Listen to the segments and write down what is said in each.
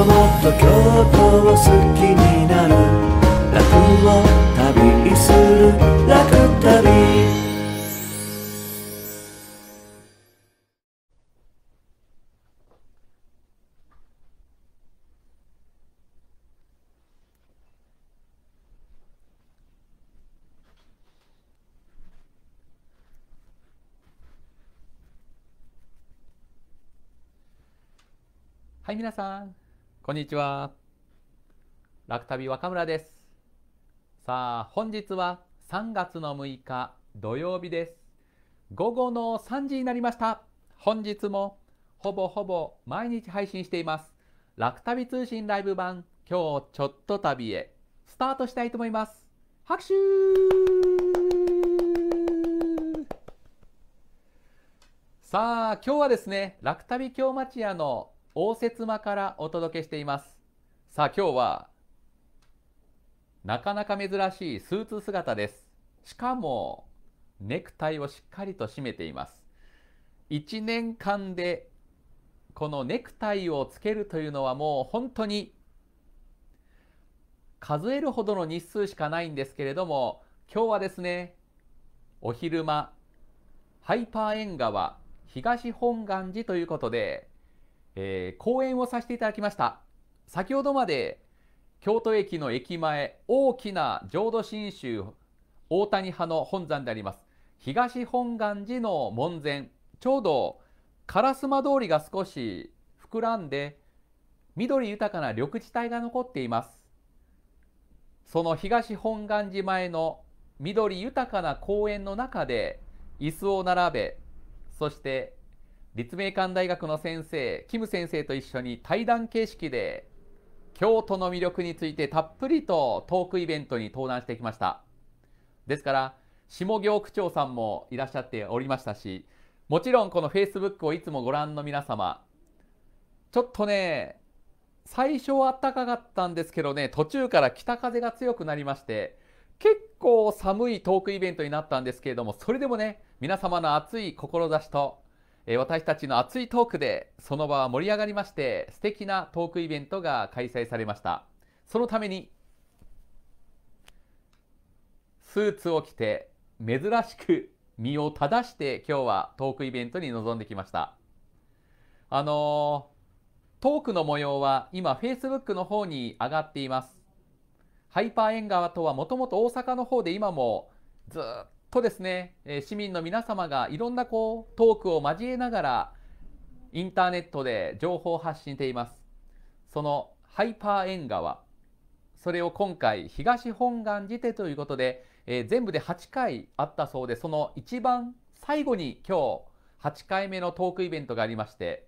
ともっと京都を好きになる楽を旅する楽旅はい、皆さん、こんにちは。楽旅若村です。さあ、本日は3月の6日土曜日です。午後の3時になりました。本日もほぼほぼ毎日配信しています。楽旅通信ライブ版今日ちょっと旅へスタートしたいと思います。拍手さあ、今日はですね、楽旅京町屋の応接間からお届けしていますさあ今日はなかなか珍しいスーツ姿ですしかもネクタイをしっかりと締めています1年間でこのネクタイをつけるというのはもう本当に数えるほどの日数しかないんですけれども今日はですねお昼間ハイパー縁側東本願寺ということでえー、講演をさせていただきました先ほどまで京都駅の駅前大きな浄土真宗大谷派の本山であります東本願寺の門前ちょうど烏丸通りが少し膨らんで緑豊かな緑地帯が残っていますその東本願寺前の緑豊かな公園の中で椅子を並べそして立命館大学の先生キム先生と一緒に対談形式で京都の魅力についてたっぷりとトークイベントに登壇してきましたですから下行区長さんもいらっしゃっておりましたしもちろんこの Facebook をいつもご覧の皆様ちょっとね最初は暖かかったんですけどね途中から北風が強くなりまして結構寒いトークイベントになったんですけれどもそれでもね皆様の熱い志とえ私たちの熱いトークでその場は盛り上がりまして素敵なトークイベントが開催されましたそのためにスーツを着て珍しく身を正して今日はトークイベントに臨んできましたあのー、トークの模様は今 Facebook の方に上がっていますハイパー縁側とはもともと大阪の方で今もずっとですね、市民の皆様がいろんなこうトークを交えながらインターネットで情報を発信しています。そのハイパー縁側、それを今回東本願寺手ということで、えー、全部で8回あったそうで、その一番最後に今日8回目のトークイベントがありまして、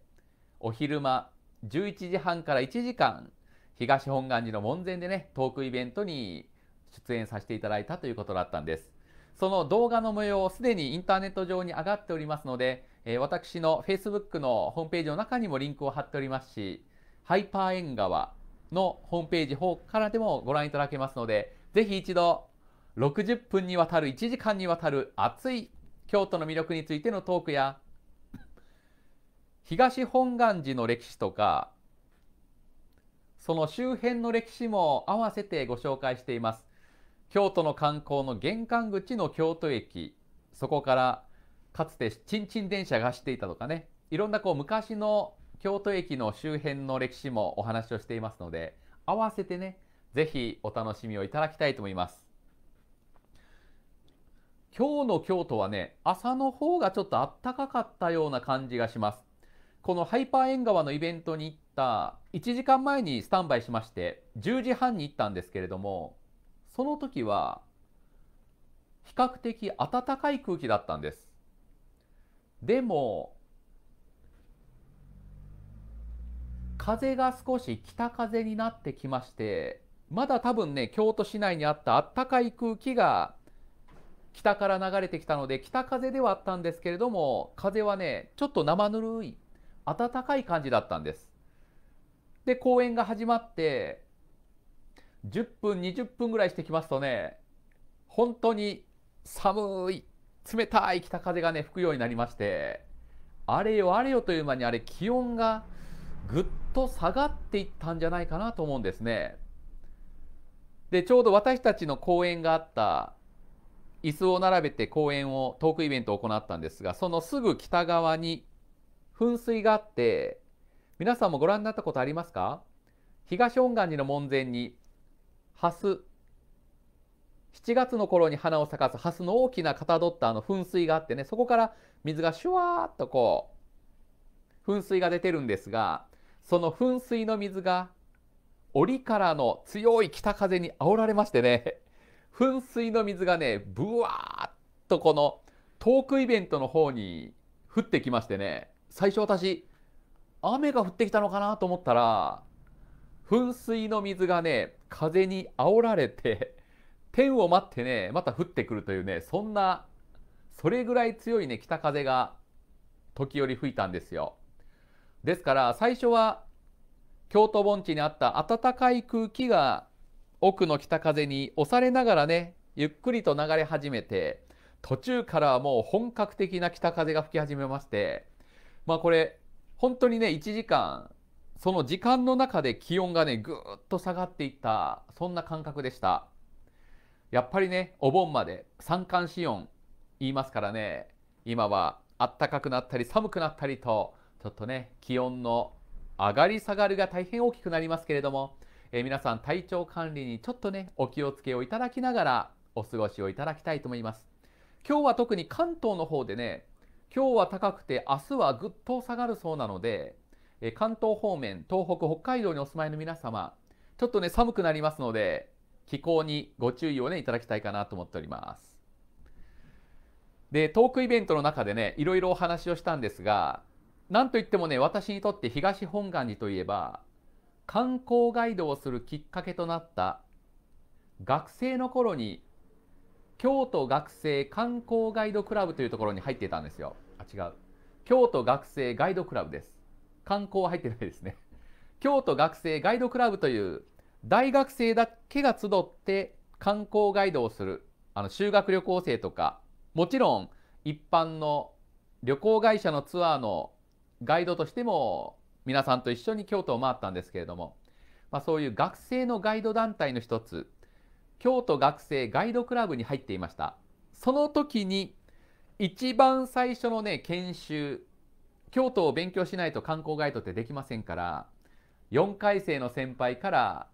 お昼間11時半から1時間、東本願寺の門前でね、トークイベントに出演させていただいたということだったんです。その動画の模様をすでにインターネット上に上がっておりますので、えー、私の Facebook のホームページの中にもリンクを貼っておりますし、ハイパー縁側のホームページ方からでもご覧いただけますので、ぜひ一度60分にわたる1時間にわたる熱い京都の魅力についてのトークや東本願寺の歴史とかその周辺の歴史も合わせてご紹介しています京都の観光の玄関口の京都駅そこからかつてちんちん電車が走っていたとかねいろんなこう昔の京都駅の周辺の歴史もお話をしていますので合わせてねぜひお楽しみをいただきたいと思います。今日の京都はね朝の方がちょっとあったかかったような感じがします。このハイパー縁側のイベントに行った1時間前にスタンバイしまして10時半に行ったんですけれどもその時は比較的暖かい空気だったんです。でも風が少し北風になってきましてまだ多分ね京都市内にあったあったかい空気が北から流れてきたので北風ではあったんですけれども風はねちょっと生ぬるい暖かい感じだったんです。で公演が始まって10分20分ぐらいしてきますとね本当に寒い冷たい北風がね吹くようになりましてあれよあれよという間にあれ気温がぐっと下がっていったんじゃないかなと思うんですね。でちょうど私たちの公園があった椅子を並べて公園をトークイベントを行ったんですがそのすぐ北側に噴水があって皆さんもご覧になったことありますか東本願寺の門前にハス7月の頃に花を咲かすハスの大きなかたどったあの噴水があってねそこから水がシュワーっとこう噴水が出てるんですがその噴水の水が檻からの強い北風にあおられましてね噴水の水がねブワーッとこのトークイベントの方に降ってきましてね最初私雨が降ってきたのかなと思ったら噴水の水がね、風に煽られて、天を待ってね、また降ってくるというね、そんな、それぐらい強いね、北風が時折吹いたんですよ。ですから、最初は京都盆地にあった暖かい空気が奥の北風に押されながらね、ゆっくりと流れ始めて、途中からはもう本格的な北風が吹き始めまして、まあこれ、本当にね、1時間その時間の中で気温がねぐっと下がっていったそんな感覚でしたやっぱりねお盆まで三寒四温言いますからね今は暖かくなったり寒くなったりとちょっとね気温の上がり下がりが大変大きくなりますけれども、えー、皆さん体調管理にちょっとねお気をつけをいただきながらお過ごしをいただきたいと思います今日は特に関東の方でね今日は高くて明日はぐっと下がるそうなのでえ関東方面、東北、北海道にお住まいの皆様、ちょっとね、寒くなりますので、気候にご注意をね、いただきたいかなと思っております。で、トークイベントの中でね、いろいろお話をしたんですが、なんといってもね、私にとって東本願寺といえば、観光ガイドをするきっかけとなった学生の頃に京都学生観光ガイドクラブというところに入っていたんですよ。あ違う。京都学生ガイドクラブです。観光は入ってないですね。京都学生ガイドクラブという大学生だけが集って観光ガイドをするあの修学旅行生とかもちろん一般の旅行会社のツアーのガイドとしても皆さんと一緒に京都を回ったんですけれども、まあ、そういう学生のガイド団体の一つ京都学生ガイドクラブに入っていましたその時に一番最初のね研修京都を勉強しないと観光ガイドってできませんから4回生の先輩から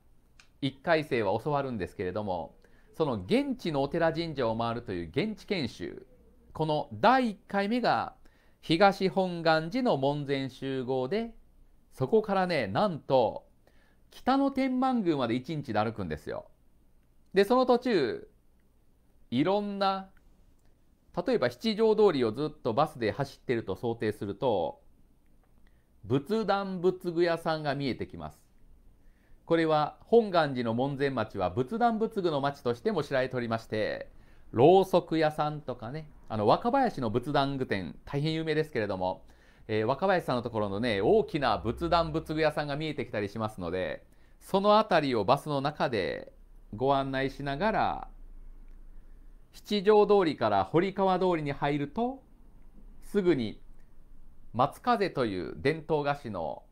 1回生は教わるんですけれどもその現地のお寺神社を回るという現地研修この第1回目が東本願寺の門前集合でそこからねなんと北の天満宮まで1日で歩くんですよ。でその途中いろんな例えば七条通りをずっとバスで走ってると想定すると仏壇仏具屋さんが見えてきますこれは本願寺の門前町は仏壇仏具の町としても知られておりましてろうそく屋さんとかねあの若林の仏壇具店大変有名ですけれども、えー、若林さんのところのね大きな仏壇仏具屋さんが見えてきたりしますのでその辺りをバスの中でご案内しながら七条通りから堀川通りに入るとすぐに松風という伝統菓子の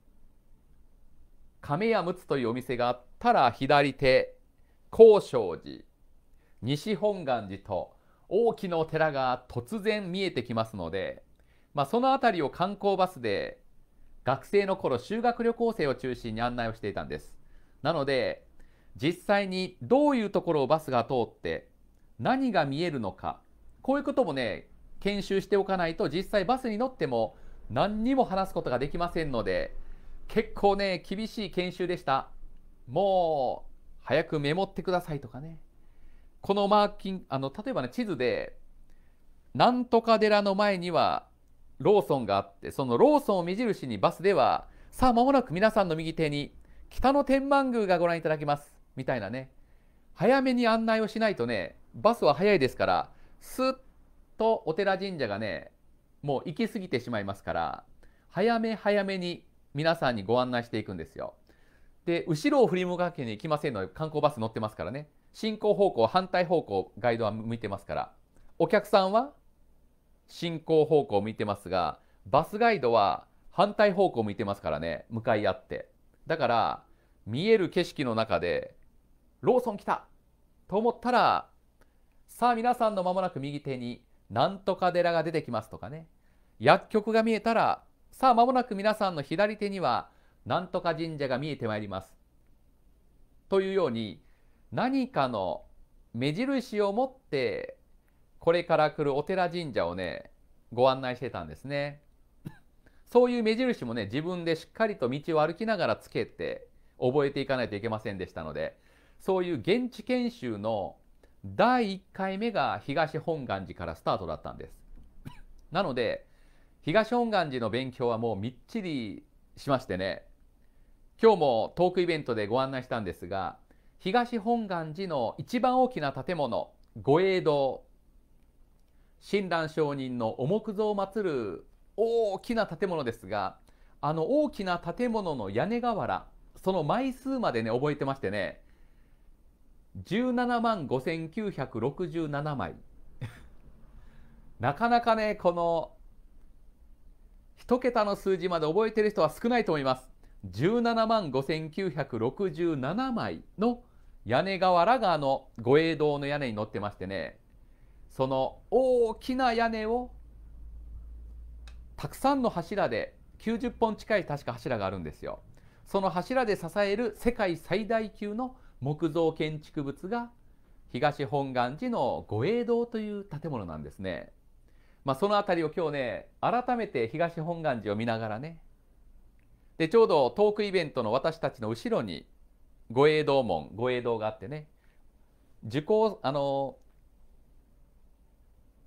亀屋睦というお店があったら左手高勝寺西本願寺と大きなお寺が突然見えてきますので、まあ、その辺りを観光バスで学生の頃修学旅行生を中心に案内をしていたんですなので実際にどういうところをバスが通って何が見えるのかこういうこともね研修しておかないと実際バスに乗っても何にも話すことができませんので結構ね厳しい研修でしたもう早くメモってくださいとかねこのマーキンあの例えばね地図でなんとか寺の前にはローソンがあってそのローソンを目印にバスではさあ間もなく皆さんの右手に北の天満宮がご覧いただけますみたいなね早めに案内をしないとね、バスは早いですから、すっとお寺神社がね、もう行き過ぎてしまいますから、早め早めに皆さんにご案内していくんですよ。で、後ろを振り向かけに行きませんので、観光バス乗ってますからね。進行方向、反対方向、ガイドは向いてますから。お客さんは進行方向を向いてますが、バスガイドは反対方向を向いてますからね、向かい合って。だから、見える景色の中でローソン来たと思ったらさあ皆さんの間もなく右手になんとか寺が出てきますとかね薬局が見えたらさあ間もなく皆さんの左手にはなんとか神社が見えてまいりますというように何かの目印を持ってこれから来るお寺神社をねご案内してたんですねそういう目印もね自分でしっかりと道を歩きながらつけて覚えていかないといけませんでしたのでそういう現地研修の第1回目が東本願寺からスタートだったんです。なので東本願寺の勉強はもうみっちりしましてね今日もトークイベントでご案内したんですが東本願寺の一番大きな建物御衛堂親鸞上人のお木像を祀る大きな建物ですがあの大きな建物の屋根瓦その枚数までね覚えてましてね17万5967枚なかなかねこの一桁の数字まで覚えてる人は少ないと思います17万5967枚の屋根瓦がの護衛堂の屋根に乗ってましてねその大きな屋根をたくさんの柱で90本近い確か柱があるんですよその柱で支える世界最大級の木造建築物が東本願寺の護衛堂という建物なんですね。まあ、その辺りを今日ね改めて東本願寺を見ながらねでちょうどトークイベントの私たちの後ろに御衛堂門御衛堂があってね受講あの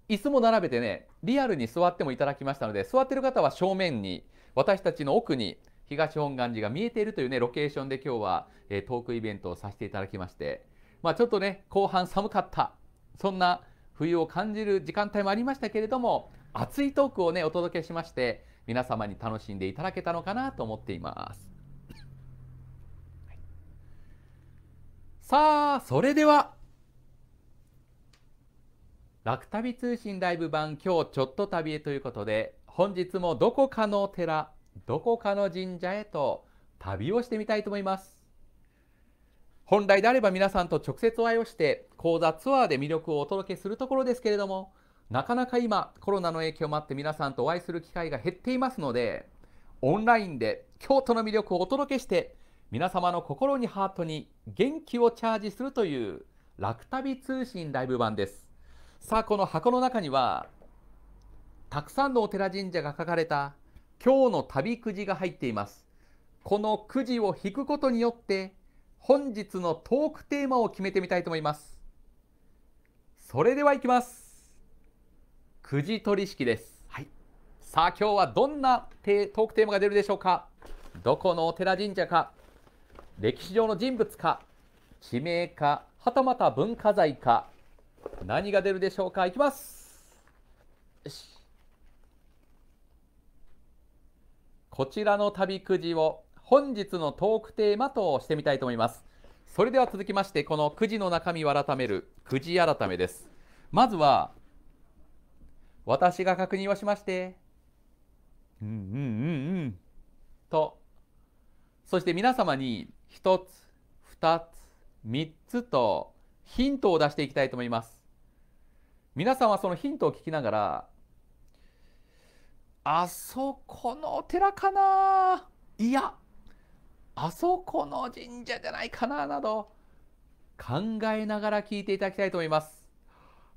椅子も並べてねリアルに座ってもいただきましたので座ってる方は正面に私たちの奥に東本願寺が見えているというねロケーションで今日は、えー、トークイベントをさせていただきまして、まあ、ちょっとね後半寒かったそんな冬を感じる時間帯もありましたけれども熱いトークをねお届けしまして皆様に楽しんでいただけたのかなと思っています。さあそれでは「楽旅通信ライブ版今日ちょっと旅へ」ということで本日もどこかの寺どこかの神社へと旅をしてみたいと思います本来であれば皆さんと直接お会いをして講座ツアーで魅力をお届けするところですけれどもなかなか今コロナの影響もあって皆さんとお会いする機会が減っていますのでオンラインで京都の魅力をお届けして皆様の心にハートに元気をチャージするという楽旅通信ライブ版ですさあこの箱の中にはたくさんのお寺神社が書かれた今日の旅くじが入っています。このくじを引くことによって本日のトークテーマを決めてみたいと思います。それではいきます。くじ取り式です。はい。さあ今日はどんなトークテーマが出るでしょうかどこのお寺神社か歴史上の人物か地名かはたまた文化財か何が出るでしょうかいきますよしこちらの旅くじを本日のトークテーマとしてみたいと思いますそれでは続きましてこのくじの中身を改めるくじ改めですまずは私が確認をしましてうんうんうんうんとそして皆様に1つ2つ3つとヒントを出していきたいと思います皆さんはそのヒントを聞きながらあそこのお寺かないやあそこの神社じゃないかななど考えながら聞いていただきたいと思います。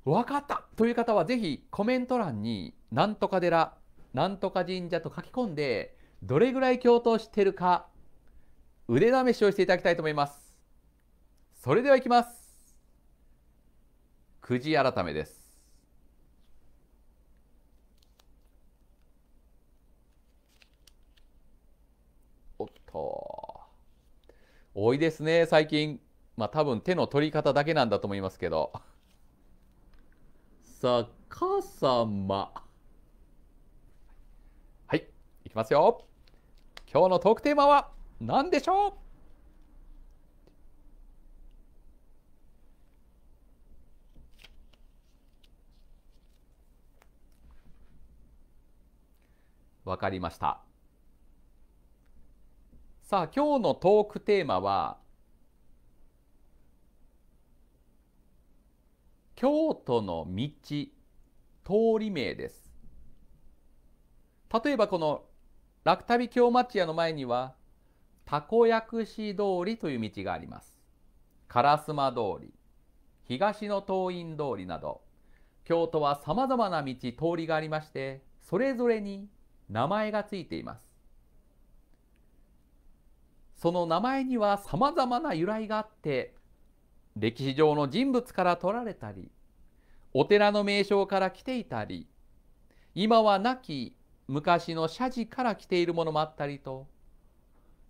わかったという方はぜひコメント欄になんとか寺なんとか神社と書き込んでどれぐらい共闘してるか腕試しをしていただきたいと思います。それでは行きます。9時改めです。多いですね最近まあ多分手の取り方だけなんだと思いますけど逆 さまはいいきますよ今日のトークテーマは何でしょうわかりました。さあ今日のトークテーマは京都の道通り名です例えばこの楽旅京町屋の前にはたこ薬師通りという道があります烏丸通り東の東院通りなど京都はさまざまな道通りがありましてそれぞれに名前がついていますその名前にはさまざまな由来があって歴史上の人物から取られたりお寺の名称から来ていたり今は亡き昔の社寺から来ているものもあったりと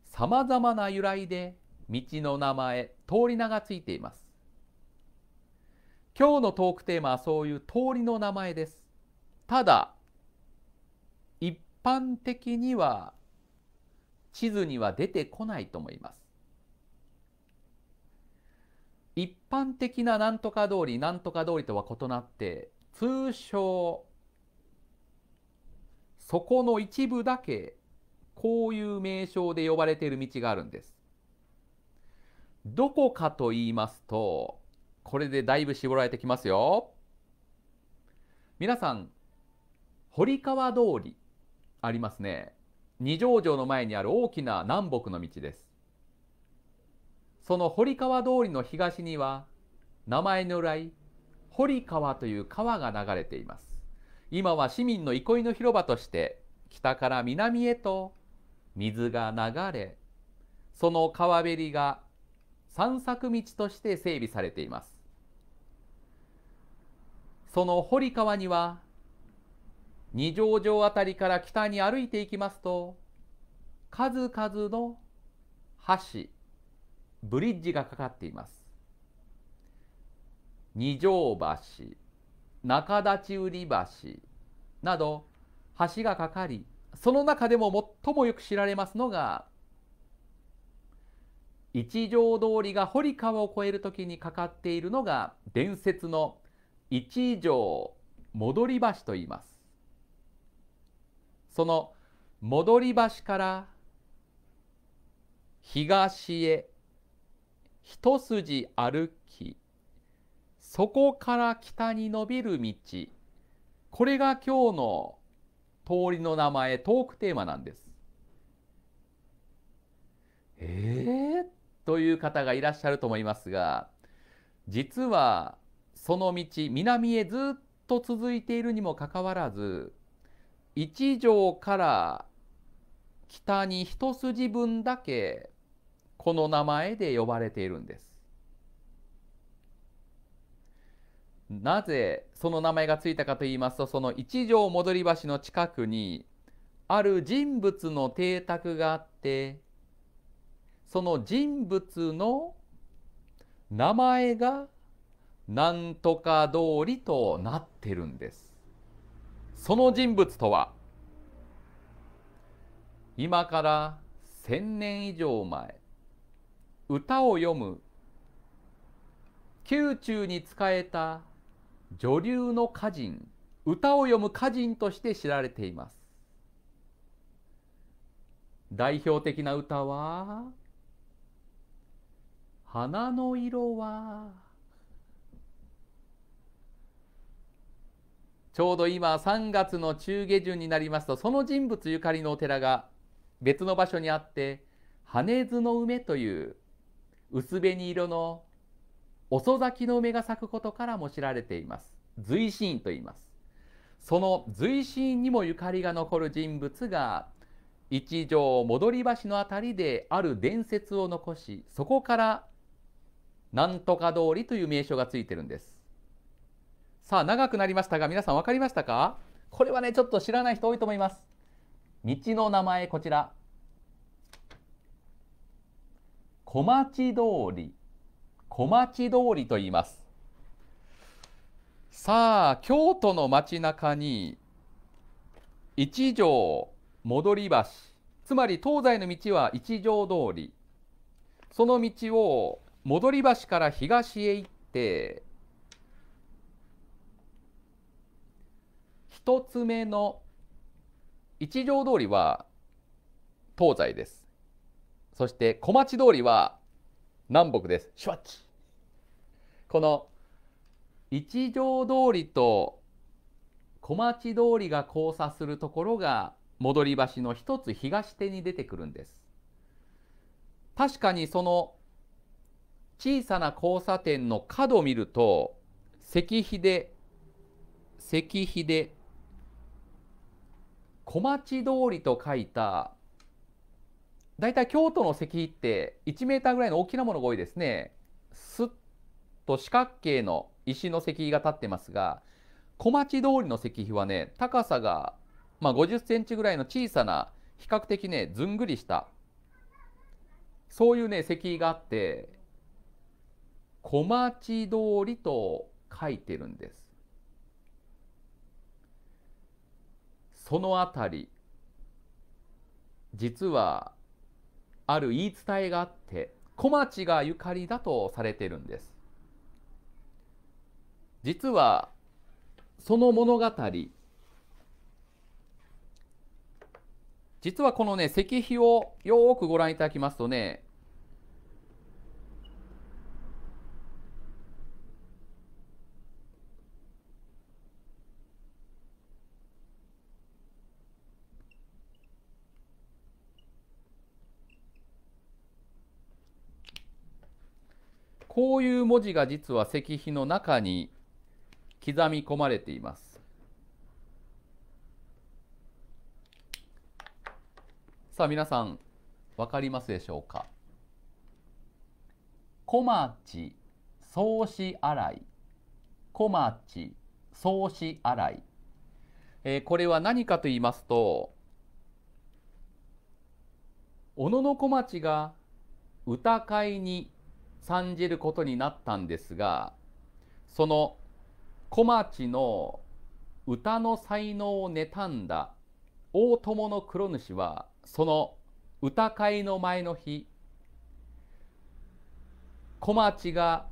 さまざまな由来で道の名前通り名がついています今日のトークテーマはそういう通りの名前ですただ一般的には地図には出てこないと思います。一般的な何とか通り何とか通りとは異なって通称そこの一部だけこういう名称で呼ばれている道があるんです。どこかと言いますとこれでだいぶ絞られてきますよ。皆さん堀川通りありますね。二条城の前にある大きな南北の道です。その堀川通りの東には、名前の由来、堀川という川が流れています。今は市民の憩いの広場として、北から南へと水が流れ、その川べりが散策道として整備されています。その堀川には二条城あたりから北に歩いていきますと数々の橋ブリッジがかかっています二条橋中立売橋など橋がかかりその中でも最もよく知られますのが一条通りが堀川を越える時にかかっているのが伝説の一条戻り橋と言いますその戻り橋から東へ一筋歩きそこから北に伸びる道これが今日の通りの名前トークテーマなんです。えー、という方がいらっしゃると思いますが実はその道南へずっと続いているにもかかわらず1条から北に一筋分だけこの名前で呼ばれているんです。なぜその名前がついたかと言いますとその一条戻り橋の近くにある人物の邸宅があってその人物の名前がなんとか通りとなってるんです。その人物とは今から1000年以上前歌を詠む宮中に仕えた女流の歌人歌を詠む歌人として知られています代表的な歌は「花の色はちょうど今3月の中下旬になりますとその人物ゆかりのお寺が別の場所にあって羽津の梅という薄紅色の遅咲きの梅が咲くことからも知られています随心と言いますその随心にもゆかりが残る人物が一条戻り橋のあたりである伝説を残しそこからなんとか通りという名称がついてるんですさあ長くなりましたが皆さん分かりましたかこれはねちょっと知らない人多いと思います道の名前こちら小町通り小町通りと言いますさあ京都の街中に一条戻り橋つまり東西の道は一条通りその道を戻り橋から東へ行って1つ目の一条通りは東西ですそして小町通りは南北ですシュワッチこの一条通りと小町通りが交差するところが戻り橋の一つ東手に出てくるんです確かにその小さな交差点の角を見ると石碑で石碑で小町通りと書いた大体京都の石碑って1メーターぐらいの大きなものが多いですねすっと四角形の石の石碑が立ってますが小町通りの石碑はね高さが、まあ、50センチぐらいの小さな比較的ねずんぐりしたそういうね石碑があって小町通りと書いてるんです。その辺り実はある言い伝えがあって小町がゆかりだとされてるんです実はその物語実はこのね石碑をよーくご覧いただきますとねこういう文字が実は石碑の中に刻み込まれています。さあ皆さん分かりますでしょうか小町総司洗い小町総司洗い、えー、これは何かと言いますと小野小町が歌会に参じることになったんですがその小町の歌の才能を妬んだ大友の黒主はその歌会の前の日小町が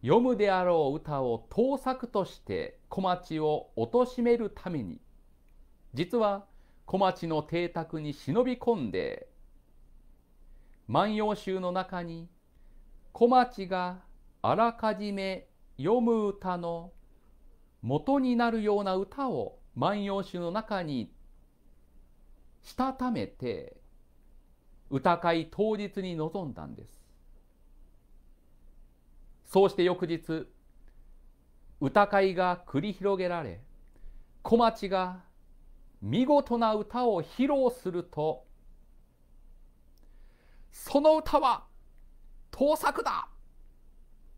読むであろう歌を盗作として小町を貶めるために実は小町の邸宅に忍び込んで万葉集の中に小町があらかじめ読む歌の元になるような歌を万葉集の中にしたためて歌会当日に臨んだんです。そうして翌日歌会が繰り広げられ小町が見事な歌を披露するとその歌は盗作だ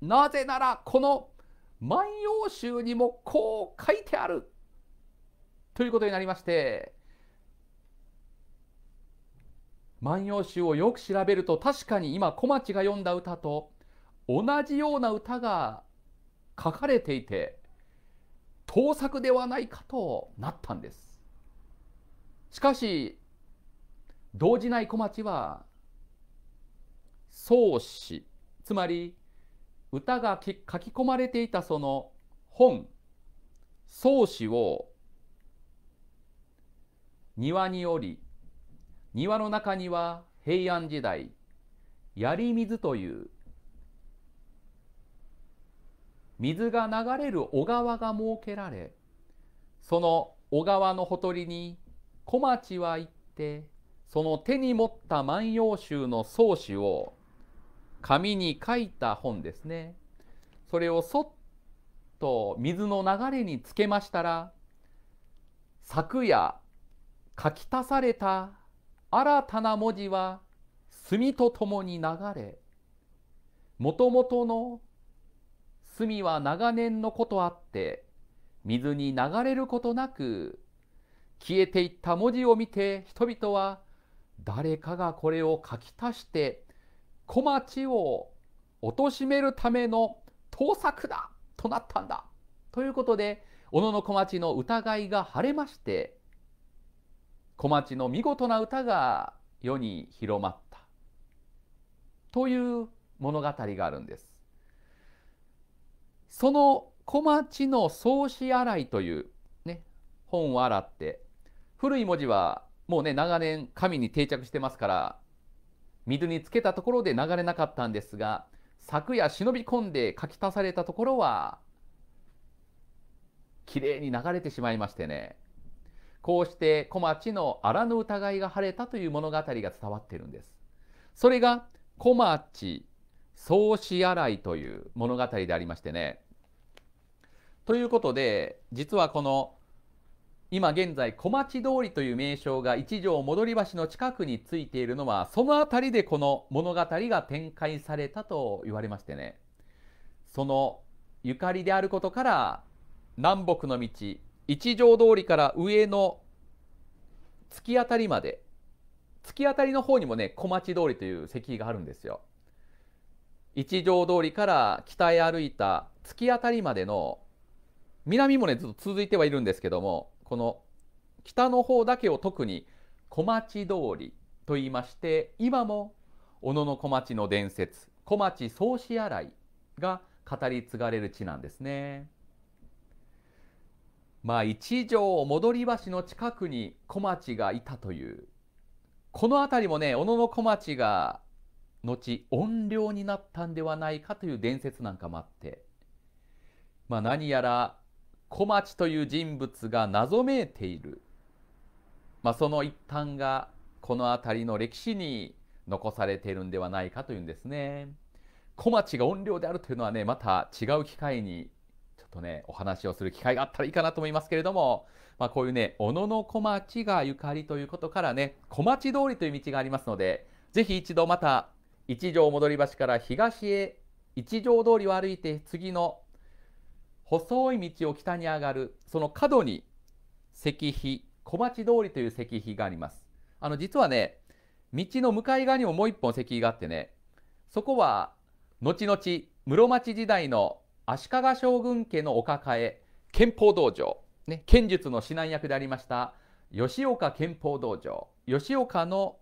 なぜならこの万葉集にもこう書いてあるということになりまして万葉集をよく調べると確かに今小町が読んだ歌と同じような歌が書かれていて盗作ではないかとなったんですしかし動じない小町は草子つまり歌が書き込まれていたその本宗子を庭におり庭の中には平安時代槍水という水が流れる小川が設けられその小川のほとりに小町は行ってその手に持った万葉集の創子を紙に書いた本ですねそれをそっと水の流れにつけましたら昨夜書き足された新たな文字は墨とともに流れもともとの墨は長年のことあって水に流れることなく消えていった文字を見て人々は誰かがこれを書き足して小町を貶めるための盗作だとなったんだということで小野小町の疑いが晴れまして小町の見事な歌が世に広まったという物語があるんです。その小町の草子洗いという、ね、本を洗って古い文字はもうね長年紙に定着してますから水につけたところで流れなかったんですが昨夜忍び込んで書き足されたところはきれいに流れてしまいましてねこうして小町の荒の疑いが晴れたという物語が伝わっているんです。それが小町宗師洗いという物語でありましてね。ということで実はこの今現在小町通りという名称が一条戻り橋の近くについているのはその辺りでこの物語が展開されたと言われましてねそのゆかりであることから南北の道一条通りから上の突き当たりまで突き当たりの方にもね小町通りという石碑があるんですよ。一条通りから北へ歩いた突き当たりまでの南もねずっと続いてはいるんですけどもこの北の方だけを特に小町通りと言いまして今も小野小町の伝説小町総支洗いが語り継がれる地なんですね。まあ一条戻り橋の近くに小町がいたというこの辺りもね小野小町が後怨霊になったんではないかという伝説なんかもあって、まあ、何やら小町という人物が謎めいている、まあ、その一端がこの辺りの歴史に残されているんではないかというんですね。小町が怨霊であるというのはねまた違う機会にちょっとねお話をする機会があったらいいかなと思いますけれども、まあ、こういうね小野の小町がゆかりということからね小町通りという道がありますので是非一度また一条戻り橋から東へ一条通りを歩いて次の細い道を北に上がるその角に石碑小町通りという石碑がありますあの実はね道の向かい側にももう一本石碑があってねそこは後々室町時代の足利将軍家のお抱え憲法道場、ね、剣術の指南役でありました吉岡憲法道場吉岡の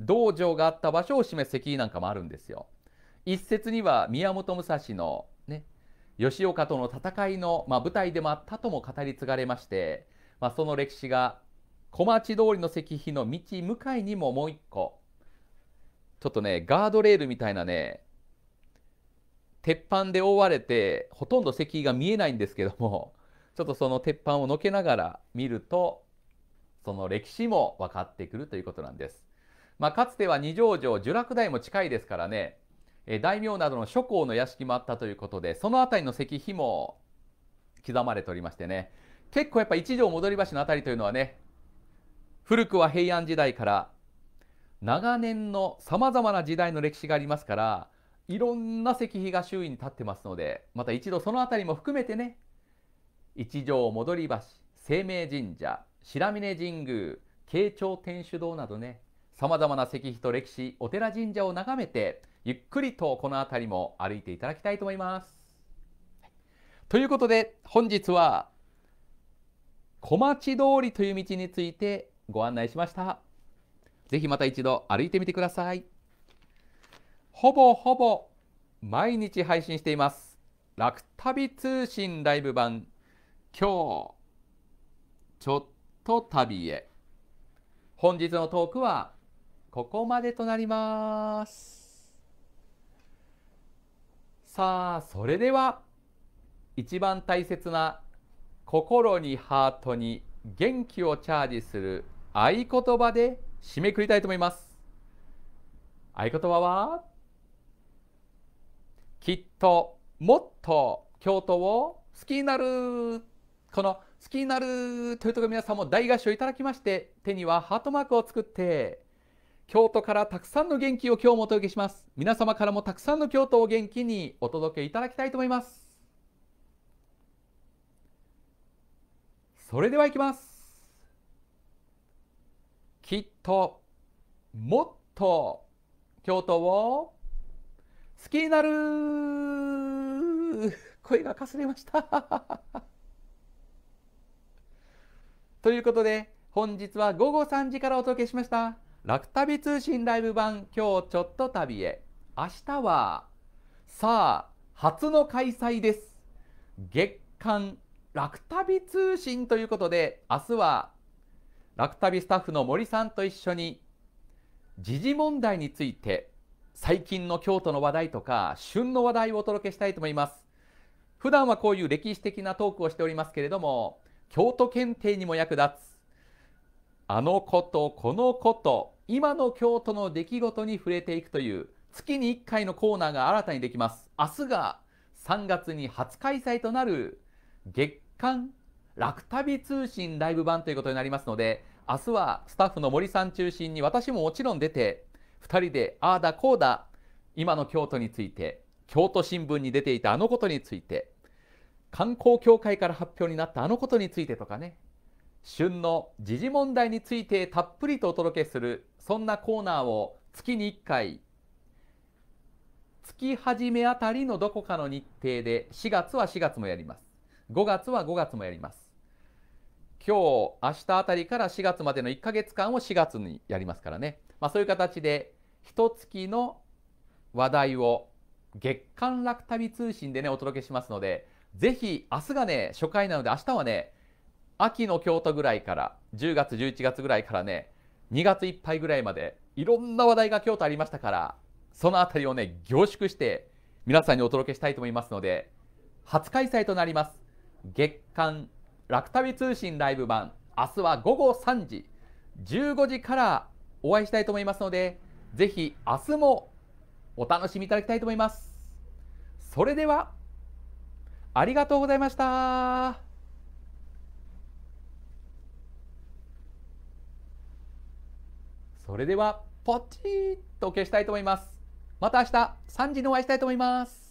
道場があった場所を示す石碑なんかもあるんですよ。一説には宮本武蔵の吉岡との戦いの、まあ、舞台でもあったとも語り継がれまして、まあ、その歴史が小町通りの石碑の道向かいにももう一個ちょっとねガードレールみたいなね鉄板で覆われてほとんど石碑が見えないんですけどもちょっとその鉄板をのけながら見るとその歴史も分かってくるということなんです。まあ、かつては二条城聚楽台も近いですからね大名などの諸侯の屋敷もあったということでその辺りの石碑も刻まれておりましてね結構やっぱ一条戻り橋の辺りというのはね古くは平安時代から長年のさまざまな時代の歴史がありますからいろんな石碑が周囲に立ってますのでまた一度その辺りも含めてね一条戻り橋清明神社白峰神宮慶長天主堂などねさまざまな石碑と歴史お寺神社を眺めてゆっくりとこの辺りも歩いていただきたいと思います。ということで本日は小町通りという道についてご案内しました。ぜひまた一度歩いてみてください。ほぼほぼ毎日配信しています。楽旅通信ライブ版今日ちょっと旅へ。本日のトークはここまでとなります。さあそれでは一番大切な心にハートに元気をチャージする合言葉で締めくりたいと思います合言葉はきっともっと京都を好きになるこの好きになるというところ皆さんも大合唱いただきまして手にはハートマークを作って京都からたくさんの元気を今日もお届けします皆様からもたくさんの京都を元気にお届けいただきたいと思いますそれではいきますきっともっと京都を好きになる声がかすれましたということで本日は午後3時からお届けしました楽旅通信ライブ版今日ちょっと旅へ明日はさあ初の開催です月間楽旅通信ということで明日は楽旅スタッフの森さんと一緒に時事問題について最近の京都の話題とか旬の話題をお届けしたいと思います普段はこういう歴史的なトークをしておりますけれども京都検定にも役立つあのことこのこと今の京都の出来事に触れていくという月に1回のコーナーが新たにできます明日が3月に初開催となる月間楽旅通信ライブ版ということになりますので明日はスタッフの森さん中心に私ももちろん出て2人でああだこうだ今の京都について京都新聞に出ていたあのことについて観光協会から発表になったあのことについてとかね旬の時事問題についてたっぷりとお届けするそんなコーナーを月に1回月始めあたりのどこかの日程で4月は4月もやります5月は5月もやります今日明日あたりから4月までの1ヶ月間を4月にやりますからね、まあ、そういう形で一月の話題を月間楽旅通信でねお届けしますのでぜひ明日がね初回なので明日はね秋の京都ぐらいから10月11月ぐらいからね2月いっぱいぐらいまでいろんな話題が京都ありましたからそのあたりをね凝縮して皆さんにお届けしたいと思いますので初開催となります月間楽旅通信ライブ版明日は午後3時15時からお会いしたいと思いますのでぜひ明日もお楽しみいただきたいと思いますそれではありがとうございました。それではポチッと消したいと思いますまた明日3時にお会いしたいと思います